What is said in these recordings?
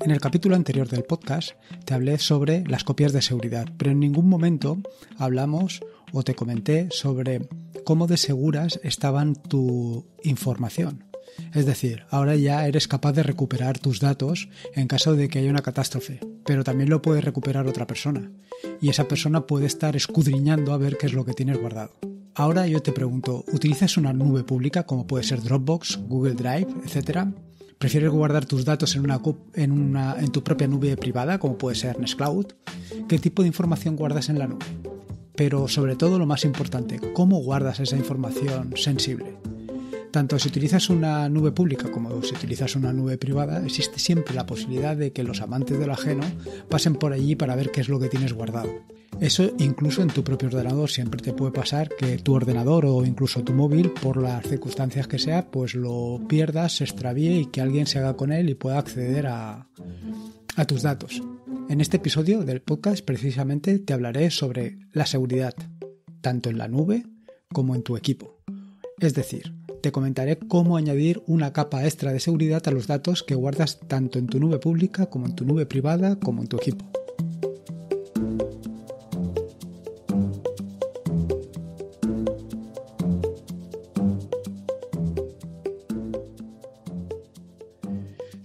En el capítulo anterior del podcast te hablé sobre las copias de seguridad, pero en ningún momento hablamos o te comenté sobre cómo de seguras estaban tu información. Es decir, ahora ya eres capaz de recuperar tus datos en caso de que haya una catástrofe, pero también lo puede recuperar otra persona, y esa persona puede estar escudriñando a ver qué es lo que tienes guardado. Ahora yo te pregunto, ¿utilizas una nube pública como puede ser Dropbox, Google Drive, etcétera? ¿Prefieres guardar tus datos en, una, en, tu propia nube privada, como puede ser Nextcloud? ¿Qué tipo de información guardas en la nube? Pero sobre todo lo más importante, ¿cómo guardas esa información sensible? Tanto si utilizas una nube pública como si utilizas una nube privada, existe siempre la posibilidad de que los amantes del ajeno pasen por allí para ver qué es lo que tienes guardado. Eso incluso en tu propio ordenador siempre te puede pasar que tu ordenador o incluso tu móvil, por las circunstancias que sea, pues lo pierdas, se extravíe y que alguien se haga con él y pueda acceder a, a tus datos. En este episodio del podcast precisamente te hablaré sobre la seguridad, tanto en la nube como en tu equipo. Es decir, te comentaré cómo añadir una capa extra de seguridad a los datos que guardas tanto en tu nube pública como en tu nube privada como en tu equipo.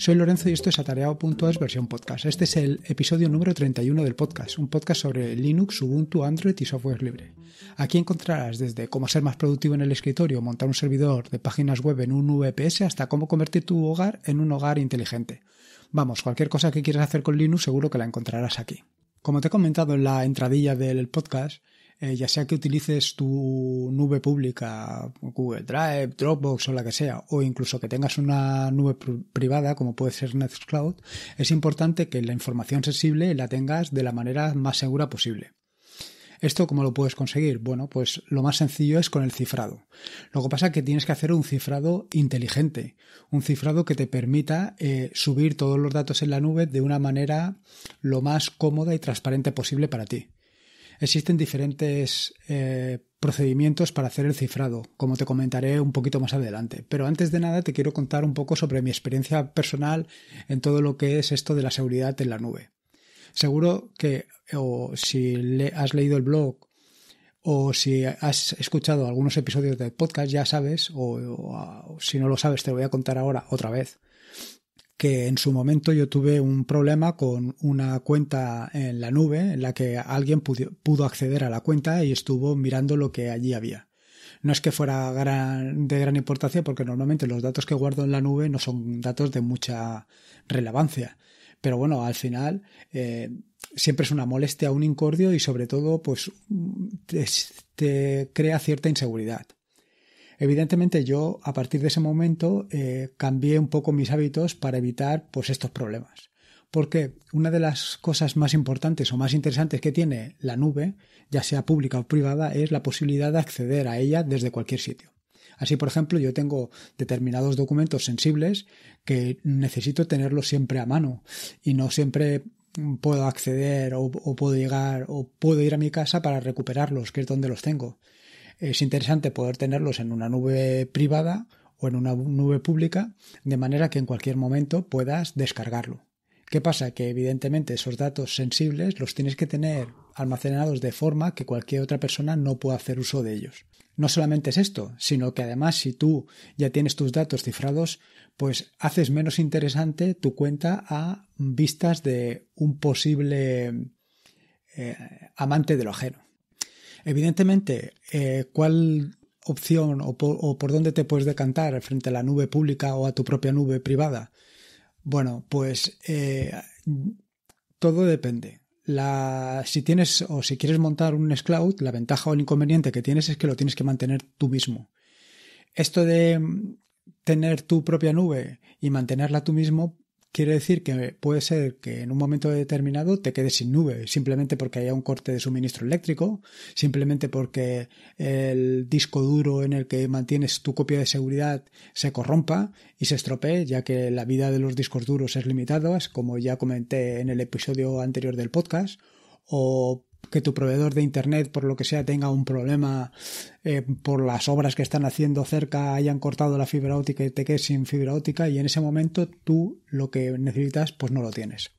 Soy Lorenzo y esto es atareado.es versión podcast. Este es el episodio número 31 del podcast, un podcast sobre Linux, Ubuntu, Android y software libre. Aquí encontrarás desde cómo ser más productivo en el escritorio, montar un servidor de páginas web en un VPS, hasta cómo convertir tu hogar en un hogar inteligente. Vamos, cualquier cosa que quieras hacer con Linux seguro que la encontrarás aquí. Como te he comentado en la entradilla del podcast, eh, ya sea que utilices tu nube pública, Google Drive, Dropbox o la que sea, o incluso que tengas una nube privada como puede ser Nextcloud, es importante que la información sensible la tengas de la manera más segura posible. ¿Esto cómo lo puedes conseguir? Bueno, pues lo más sencillo es con el cifrado. Lo que pasa es que tienes que hacer un cifrado inteligente, un cifrado que te permita eh, subir todos los datos en la nube de una manera lo más cómoda y transparente posible para ti existen diferentes eh, procedimientos para hacer el cifrado, como te comentaré un poquito más adelante. Pero antes de nada te quiero contar un poco sobre mi experiencia personal en todo lo que es esto de la seguridad en la nube. Seguro que o si has leído el blog o si has escuchado algunos episodios del podcast ya sabes, o, o ah, si no lo sabes te lo voy a contar ahora otra vez que en su momento yo tuve un problema con una cuenta en la nube en la que alguien pudo acceder a la cuenta y estuvo mirando lo que allí había. No es que fuera de gran importancia porque normalmente los datos que guardo en la nube no son datos de mucha relevancia. Pero bueno, al final eh, siempre es una molestia, un incordio y sobre todo pues mm, te crea cierta inseguridad. Evidentemente yo a partir de ese momento eh, cambié un poco mis hábitos para evitar pues estos problemas. Porque una de las cosas más importantes o más interesantes que tiene la nube, ya sea pública o privada, es la posibilidad de acceder a ella desde cualquier sitio. Así, por ejemplo, yo tengo determinados documentos sensibles que necesito tenerlos siempre a mano y no siempre puedo acceder o, o, puedo llegar o puedo ir a mi casa para recuperarlos, que es donde los tengo es interesante poder tenerlos en una nube privada o en una nube pública, de manera que en cualquier momento puedas descargarlo. ¿Qué pasa? Que evidentemente esos datos sensibles los tienes que tener almacenados de forma que cualquier otra persona no pueda hacer uso de ellos. No solamente es esto, sino que además si tú ya tienes tus datos cifrados, pues haces menos interesante tu cuenta a vistas de un posible eh, amante de lo ajeno. Evidentemente, eh, ¿cuál opción o por, dónde te puedes decantar frente a la nube pública o a tu propia nube privada? Bueno, pues eh, todo depende. La, si tienes o si quieres montar un Scloud, la ventaja o el inconveniente que tienes es que lo tienes que mantener tú mismo. Esto de tener tu propia nube y mantenerla tú mismo Quiere decir que puede ser que en un momento determinado te quedes sin nube, simplemente porque haya un corte de suministro eléctrico, simplemente porque el disco duro en el que mantienes tu copia de seguridad se corrompa y se estropee, ya que la vida de los discos duros es limitada, como ya comenté en el episodio anterior del podcast, o que tu proveedor de Internet, por lo que sea, tenga un problema eh, por las obras que están haciendo cerca, hayan cortado la fibra óptica y te quedes sin fibra óptica y en ese momento tú lo que necesitas pues no lo tienes.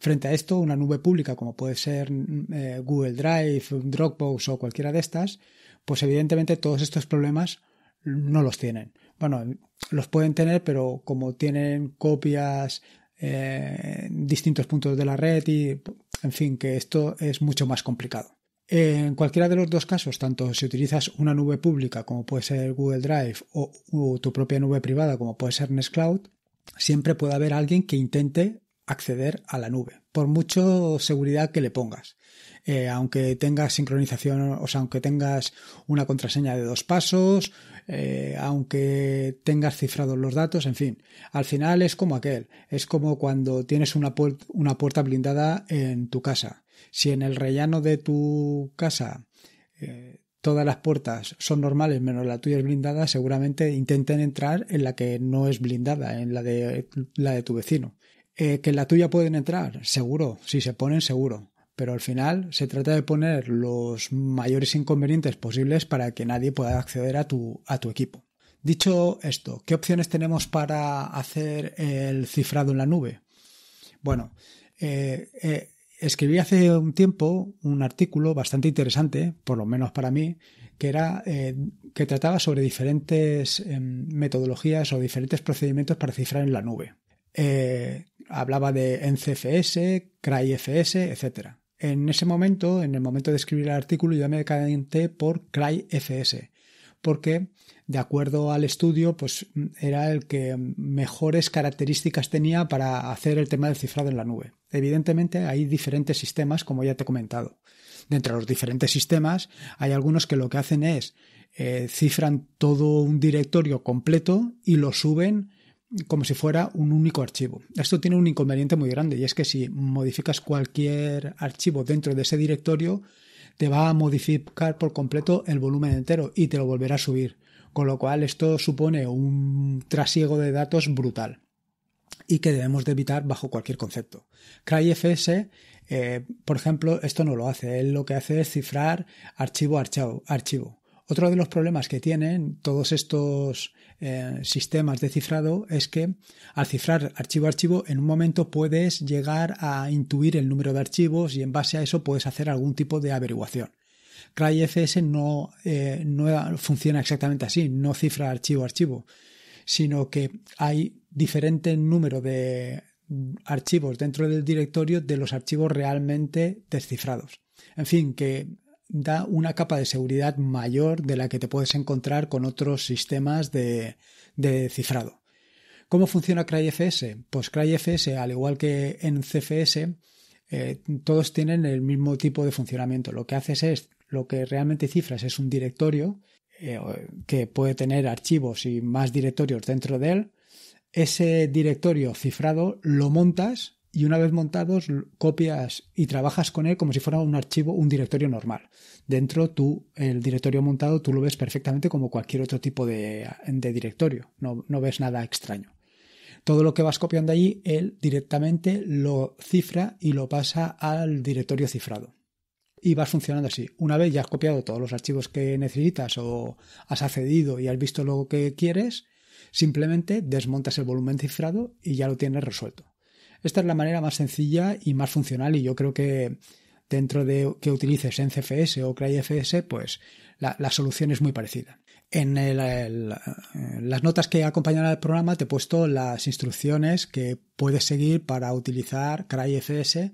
Frente a esto, una nube pública como puede ser eh, Google Drive, Dropbox o cualquiera de estas, pues evidentemente todos estos problemas no los tienen. Bueno, los pueden tener, pero como tienen copias eh, distintos puntos de la red y, en fin, que esto es mucho más complicado. En cualquiera de los dos casos, tanto si utilizas una nube pública como puede ser Google Drive o, tu propia nube privada como puede ser Nextcloud, siempre puede haber alguien que intente acceder a la nube, por mucho seguridad que le pongas. Eh, aunque tengas sincronización, o sea, aunque tengas una contraseña de dos pasos, eh, aunque tengas cifrados los datos, en fin, al final es como aquel, es como cuando tienes una, una puerta blindada en tu casa. Si en el rellano de tu casa eh, todas las puertas son normales menos la tuya es blindada, seguramente intenten entrar en la que no es blindada, en la de, la de tu vecino. que en la tuya pueden entrar, seguro, si se ponen seguro pero al final se trata de poner los mayores inconvenientes posibles para que nadie pueda acceder a tu, a tu equipo. Dicho esto, ¿qué opciones tenemos para hacer el cifrado en la nube? Bueno, eh, eh, escribí hace un tiempo un artículo bastante interesante, por lo menos para mí, que era eh, que trataba sobre diferentes em, metodologías o diferentes procedimientos para cifrar en la nube. hablaba de NCFS, CryFS, etc. En ese momento, en el momento de escribir el artículo, yo me decanté por CryFS, porque de acuerdo al estudio, pues era el que mejores características tenía para hacer el tema del cifrado en la nube. Evidentemente hay diferentes sistemas, como ya te he comentado. De los diferentes sistemas hay algunos que lo que hacen es eh, cifran todo un directorio completo y lo suben como si fuera un único archivo. Esto tiene un inconveniente muy grande y es que si modificas cualquier archivo dentro de ese directorio, te va a modificar por completo el volumen entero y te lo volverá a subir. Con lo cual esto supone un trasiego de datos brutal y que debemos de evitar bajo cualquier concepto. CryFS, eh, por ejemplo, esto no lo hace. Él lo que hace es cifrar archivo archivo. archivo. Otro de los problemas que tienen todos estos eh, sistemas de cifrado es que al cifrar archivo a archivo en un momento puedes llegar a intuir el número de archivos y en base a eso puedes hacer algún tipo de averiguación. CryFS no, eh, no funciona exactamente así, no cifra archivo a archivo, sino que hay diferente número de archivos dentro del directorio de los archivos realmente descifrados. En fin, que da una capa de seguridad mayor de la que te puedes encontrar con otros sistemas de, cifrado. ¿Cómo funciona CryFS? Pues CryFS, al igual que en CFS, eh, todos tienen el mismo tipo de funcionamiento. Lo que haces es, lo que realmente cifras es un directorio eh, que puede tener archivos y más directorios dentro de él. Ese directorio cifrado lo montas y una vez montados copias y trabajas con él como si fuera un archivo, un directorio normal. Dentro tú, el directorio montado, tú lo ves perfectamente como cualquier otro tipo de, directorio, no, ves nada extraño. Todo lo que vas copiando allí, él directamente lo cifra y lo pasa al directorio cifrado. Y vas funcionando así. Una vez ya has copiado todos los archivos que necesitas o has accedido y has visto lo que quieres, simplemente desmontas el volumen cifrado y ya lo tienes resuelto esta es la manera más sencilla y más funcional y yo creo que dentro de que utilices en CFS o CryFS, pues la, solución es muy parecida. En eh, las notas que acompañan al programa te he puesto las instrucciones que puedes seguir para utilizar CryFS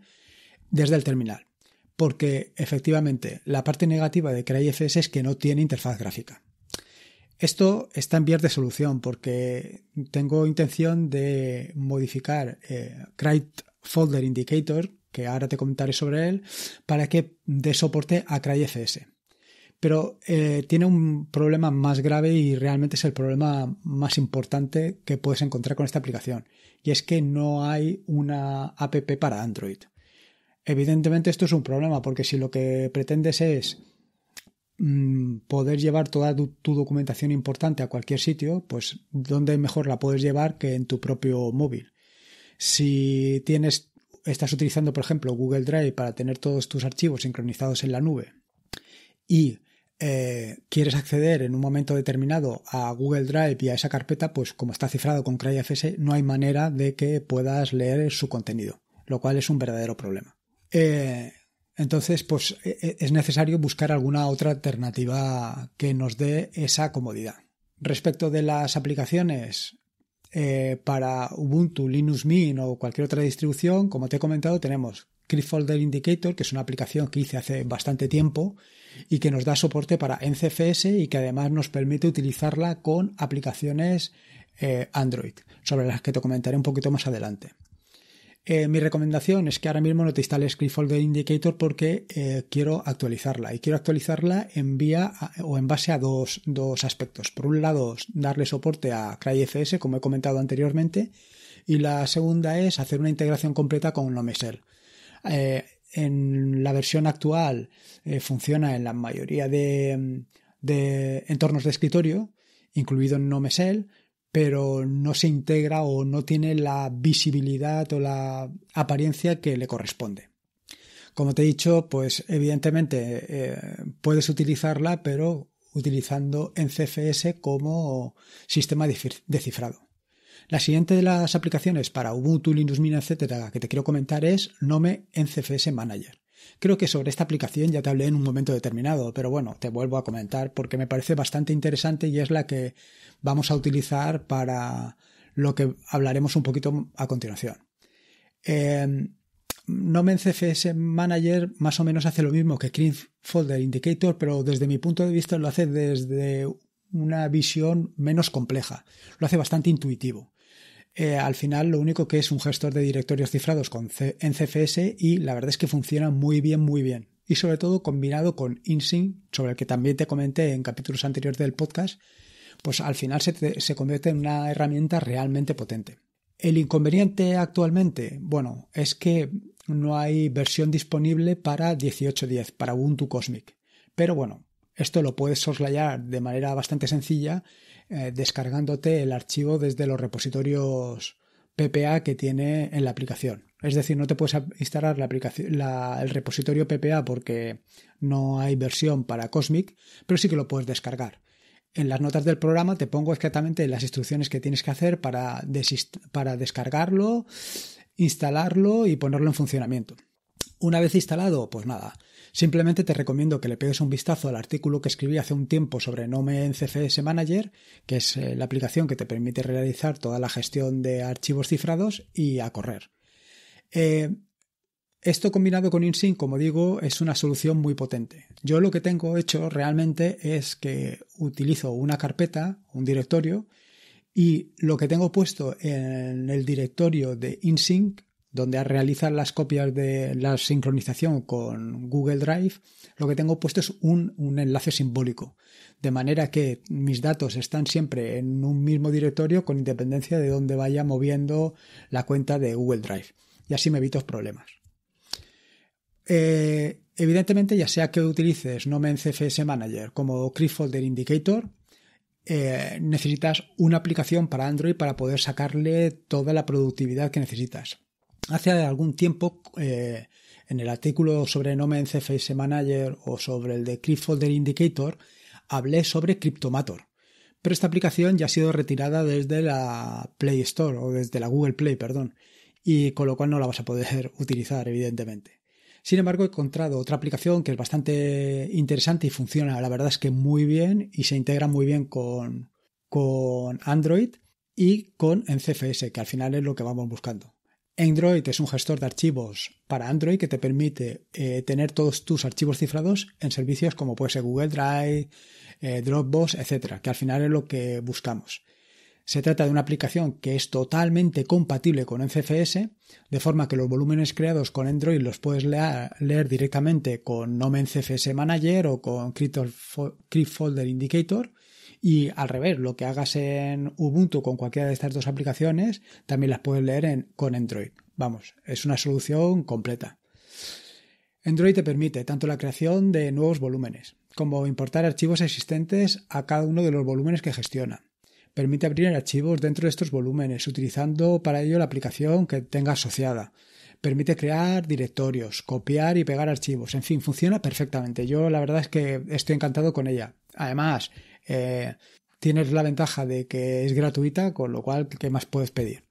desde el terminal. Porque efectivamente la parte negativa de CryFS es que no tiene interfaz gráfica. Esto está en vía de solución porque tengo intención de modificar eh, Folder Indicator, que ahora te comentaré sobre él, para que dé soporte a CryFS. Pero eh, tiene un problema más grave y realmente es el problema más importante que puedes encontrar con esta aplicación. Y es que no hay una app para Android. Evidentemente esto es un problema porque si lo que pretendes es Mm, poder llevar toda tu, documentación importante a cualquier sitio, pues dónde mejor la puedes llevar que en tu propio móvil. Si tienes, estás utilizando, por ejemplo, Google Drive para tener todos tus archivos sincronizados en la nube y eh, quieres acceder en un momento determinado a Google Drive y a esa carpeta, pues como está cifrado con CryFS, no hay manera de que puedas leer su contenido, lo cual es un verdadero problema. Eh, entonces, pues e, e, es necesario buscar alguna otra alternativa que nos dé esa comodidad. Respecto de las aplicaciones eh, para Ubuntu, Linux Mint o cualquier otra distribución, como te he comentado, tenemos Crypt Folder Indicator, que es una aplicación que hice hace bastante tiempo y que nos da soporte para NCFS y que además nos permite utilizarla con aplicaciones eh, Android, sobre las que te comentaré un poquito más adelante. Eh, mi recomendación es que ahora mismo no te instales Scriptfolder Indicator porque eh, quiero actualizarla y quiero actualizarla en vía o en base a dos, aspectos. Por un lado, darle soporte a CryFS, como he comentado anteriormente, y la segunda es hacer una integración completa con Nomesel. Eh, en la versión actual funciona en la mayoría de, de entornos de escritorio, incluido en Nomesel, pero no se integra o no tiene la visibilidad o la apariencia que le corresponde. Como te he dicho, pues evidentemente eh, puedes utilizarla, pero utilizando NCFS como sistema de cifrado. La siguiente de las aplicaciones para Ubuntu, Linux Mint, etcétera, que te quiero comentar es Nome NCFS Manager. Creo que sobre esta aplicación ya te hablé en un momento determinado, pero bueno, te vuelvo a comentar porque me parece bastante interesante y es la que vamos a utilizar para lo que hablaremos un poquito a continuación. Eh, em, Nomen CFS Manager más o menos hace lo mismo que Clean Folder Indicator, pero desde mi punto de vista lo hace desde una visión menos compleja. Lo hace bastante intuitivo. Eh, al final lo único que es un gestor de directorios cifrados con en CFS y la verdad es que funciona muy bien, muy bien. Y sobre todo combinado con InSync, sobre el que también te comenté en capítulos anteriores del podcast, pues al final se, se convierte en una herramienta realmente potente. El inconveniente actualmente, bueno, es que no hay versión disponible para 18.10, para Ubuntu Cosmic. Pero bueno, esto lo puedes soslayar de manera bastante sencilla eh, descargándote el archivo desde los repositorios PPA que tiene en la aplicación. Es decir, no te puedes instalar la aplicación, el repositorio PPA porque no hay versión para Cosmic, pero sí que lo puedes descargar. En las notas del programa te pongo exactamente las instrucciones que tienes que hacer para, para descargarlo, instalarlo y ponerlo en funcionamiento. Una vez instalado, pues nada, Simplemente te recomiendo que le pegues un vistazo al artículo que escribí hace un tiempo sobre en CFS Manager, que es eh, la aplicación que te permite realizar toda la gestión de archivos cifrados y a correr. Eh, esto combinado con InSync, como digo, es una solución muy potente. Yo lo que tengo hecho realmente es que utilizo una carpeta, un directorio, y lo que tengo puesto en el directorio de InSync donde realizar las copias de la sincronización con Google Drive, lo que tengo puesto es un, enlace simbólico, de manera que mis datos están siempre en un mismo directorio con independencia de dónde vaya moviendo la cuenta de Google Drive. Y así me evito problemas. Eh, evidentemente, ya sea que utilices Nomen CFS Manager como Cree Folder Indicator, eh, necesitas una aplicación para Android para poder sacarle toda la productividad que necesitas. Hace algún tiempo, eh, en el artículo sobre Nomen CFS Manager o sobre el de folder Indicator, hablé sobre Cryptomator. Pero esta aplicación ya ha sido retirada desde la Play Store o desde la Google Play, perdón, y con lo cual no la vas a poder utilizar, evidentemente. Sin embargo, he encontrado otra aplicación que es bastante interesante y funciona, la verdad es que muy bien y se integra muy bien con, con Android y con NCFS, que al final es lo que vamos buscando. Android es un gestor de archivos para Android que te permite eh, tener todos tus archivos cifrados en servicios como puede ser Google Drive, eh, Dropbox, etcétera, que al final es lo que buscamos. Se trata de una aplicación que es totalmente compatible con NCFS, de forma que los volúmenes creados con Android los puedes leer, directamente con Nome NCFS Manager o con Crypto Folder Indicator y al revés, lo que hagas en Ubuntu con cualquiera de estas dos aplicaciones, también las puedes leer en, con Android. Vamos, es una solución completa. Android te permite tanto la creación de nuevos volúmenes como importar archivos existentes a cada uno de los volúmenes que gestiona. Permite abrir archivos dentro de estos volúmenes utilizando para ello la aplicación que tenga asociada. Permite crear directorios, copiar y pegar archivos. En fin, funciona perfectamente. Yo la verdad es que estoy encantado con ella. Además, eh, tienes la ventaja de que es gratuita, con lo cual, ¿qué más puedes pedir?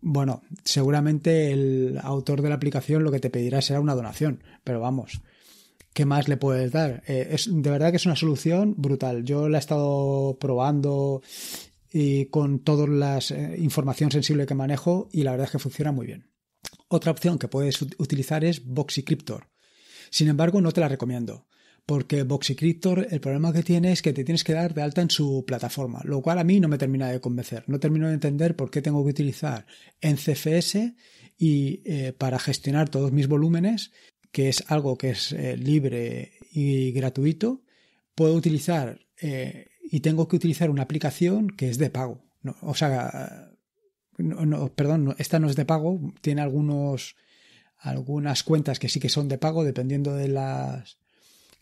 Bueno, seguramente el autor de la aplicación lo que te pedirá será una donación, pero vamos, ¿qué más le puedes dar? Eh, es, de verdad que es una solución brutal. Yo la he estado probando y con todas las eh, información sensible que manejo y la verdad es que funciona muy bien. Otra opción que puedes utilizar es Boxycryptor. Sin embargo, no te la recomiendo porque Boxycryptor el problema que tiene es que te tienes que dar de alta en su plataforma, lo cual a mí no me termina de convencer, no termino de entender por qué tengo que utilizar en CFS y eh, para gestionar todos mis volúmenes, que es algo que es eh, libre y gratuito, puedo utilizar eh, y tengo que utilizar una aplicación que es de pago. o sea, no, no, perdón, esta no es de pago, tiene algunos algunas cuentas que sí que son de pago dependiendo de las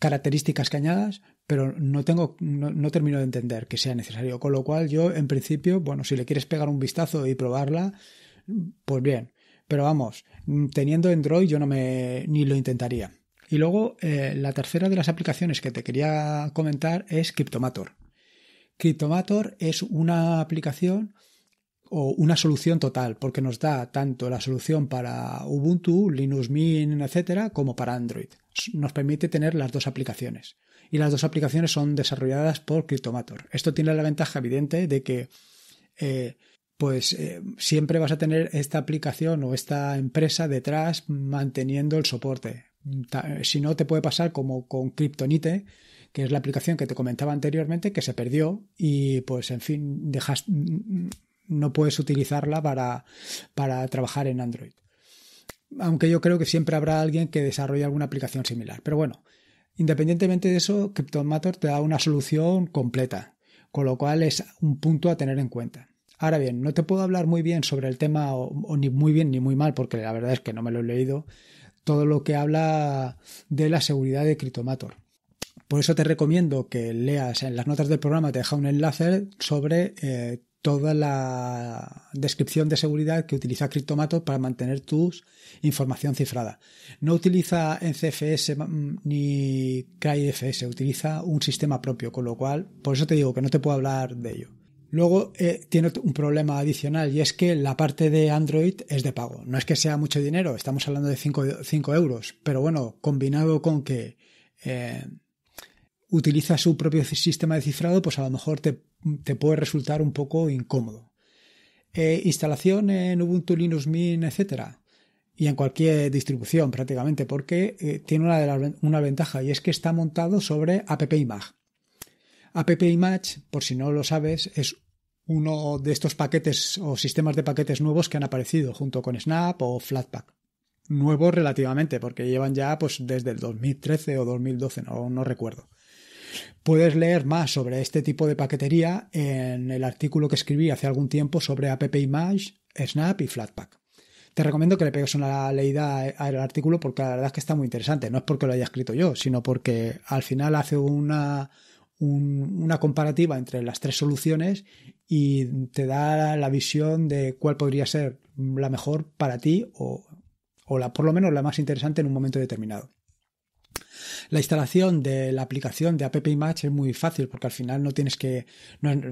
características cañadas, pero no tengo, no, termino de entender que sea necesario. Con lo cual, yo, en principio, bueno, si le quieres pegar un vistazo y probarla, pues bien. Pero vamos, mm, teniendo Android, yo no me ni lo intentaría. Y luego, eh, la tercera de las aplicaciones que te quería comentar es Cryptomator. Cryptomator es una aplicación o una solución total, porque nos da tanto la solución para Ubuntu, Linux Mint, etcétera, como para Android. Nos permite tener las dos aplicaciones. Y las dos aplicaciones son desarrolladas por Cryptomator. Esto tiene la ventaja evidente de que eh, pues eh, siempre vas a tener esta aplicación o esta empresa detrás manteniendo el soporte. Eh, si no, te puede pasar como con Kryptonite, que es la aplicación que te comentaba anteriormente, que se perdió y pues en fin, dejas, no puedes utilizarla para, para trabajar en Android. Aunque yo creo que siempre habrá alguien que desarrolle alguna aplicación similar. Pero bueno, independientemente de eso, Cryptomator te da una solución completa, con lo cual es un punto a tener en cuenta. Ahora bien, no te puedo hablar muy bien sobre el tema, o, ni muy bien ni muy mal, porque la verdad es que no me lo he leído, todo lo que habla de la seguridad de Cryptomator. Por eso te recomiendo que leas en las notas del programa, te deja un enlace sobre eh, toda la descripción de seguridad que utiliza Cryptomato para mantener tu información cifrada. No utiliza NCFS mm, ni CryFS, utiliza un sistema propio, con lo cual, por eso te digo que no te puedo hablar de ello. Luego eh, tiene un problema adicional y es que la parte de Android es de pago. No es que sea mucho dinero, estamos hablando de 5 euros, pero bueno, combinado con que eh, utiliza su propio sistema de cifrado, pues a lo mejor te, puede resultar un poco incómodo. Eh, instalación en Ubuntu, Linux Mint, etcétera y en cualquier distribución prácticamente, porque eh, tiene una, de una, ventaja y es que está montado sobre AppImage. AppImage, por si no lo sabes, es uno de estos paquetes o sistemas de paquetes nuevos que han aparecido junto con Snap o Flatpak. Nuevos relativamente, porque llevan ya pues desde el 2013 o 2012, no, no recuerdo. Puedes leer más sobre este tipo de paquetería en el artículo que escribí hace algún tiempo sobre App Image, Snap y Flatpak. Te recomiendo que le pegues una leída al artículo porque la verdad es que está muy interesante. No es porque lo haya escrito yo, sino porque al final hace una, comparativa entre las tres soluciones y te da la visión de cuál podría ser la mejor para ti o, o la, por lo menos la más interesante en un momento determinado. La instalación de la aplicación de App es muy fácil porque al final no tienes que,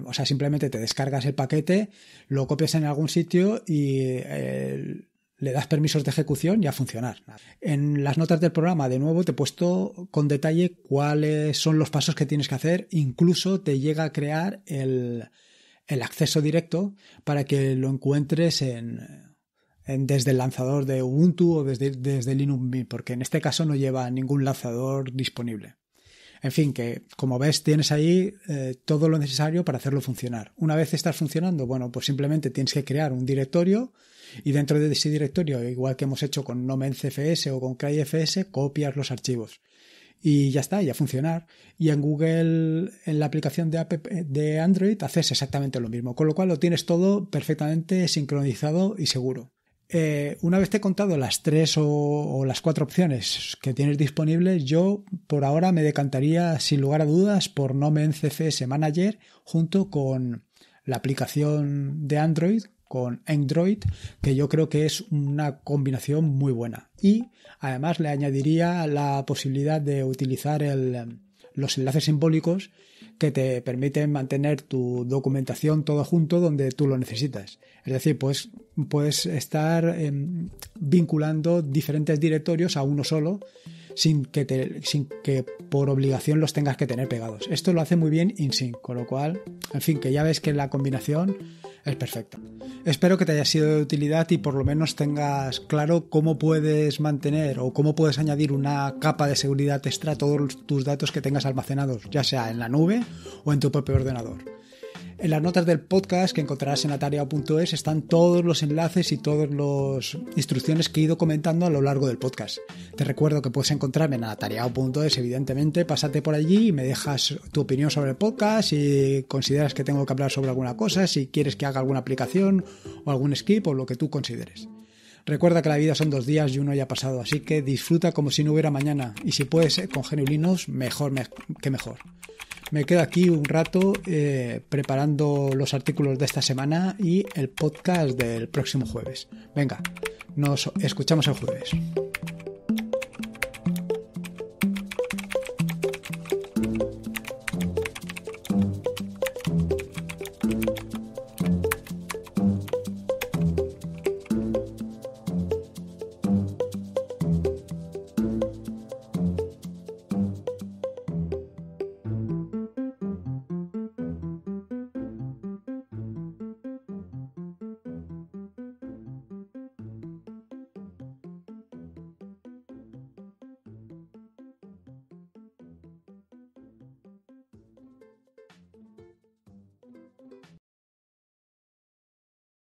o sea, simplemente te descargas el paquete, lo copias en algún sitio y eh, le das permisos de ejecución y a funcionar. En las notas del programa, de nuevo, te he puesto con detalle cuáles son los pasos que tienes que hacer. Incluso te llega a crear el acceso directo para que lo encuentres en desde el lanzador de Ubuntu o desde, desde Linux Mint, porque en este caso no lleva ningún lanzador disponible. En fin, que como ves tienes ahí eh, todo lo necesario para hacerlo funcionar. Una vez estás funcionando, bueno, pues simplemente tienes que crear un directorio y dentro de ese directorio, igual que hemos hecho con nomencfs o con cryfs, copias los archivos. Y ya está, ya funcionar. Y en Google, en la aplicación de, de Android, haces exactamente lo mismo. Con lo cual lo tienes todo perfectamente sincronizado y seguro. Eh, una vez te he contado las tres o, las cuatro opciones que tienes disponibles, yo por ahora me decantaría sin lugar a dudas por Nomen CFS Manager junto con la aplicación de Android con Android, que yo creo que es una combinación muy buena. Y además le añadiría la posibilidad de utilizar el, los enlaces simbólicos que te permiten mantener tu documentación todo junto donde tú lo necesitas. Es decir, pues, puedes estar em, vinculando diferentes directorios a uno solo sin que, te, sin que por obligación los tengas que tener pegados. Esto lo hace muy bien InSync, con lo cual, en fin, que ya ves que la combinación es perfecto. Espero que te haya sido de utilidad y por lo menos tengas claro cómo puedes mantener o cómo puedes añadir una capa de seguridad extra a todos tus datos que tengas almacenados, ya sea en la nube o en tu propio ordenador. En las notas del podcast que encontrarás en atareao.es están todos los enlaces y todas las instrucciones que he ido comentando a lo largo del podcast. Te recuerdo que puedes encontrarme en atareao.es, evidentemente, pásate por allí y me dejas tu opinión sobre el podcast, si consideras que tengo que hablar sobre alguna cosa, si quieres que haga alguna aplicación o algún skip o lo que tú consideres. Recuerda que la vida son dos días y uno ya ha pasado, así que disfruta como si no hubiera mañana. Y si puedes eh, con genuinos, mejor que mejor. Me quedo aquí un rato eh, preparando los artículos de esta semana y el podcast del próximo jueves. Venga, nos escuchamos el jueves.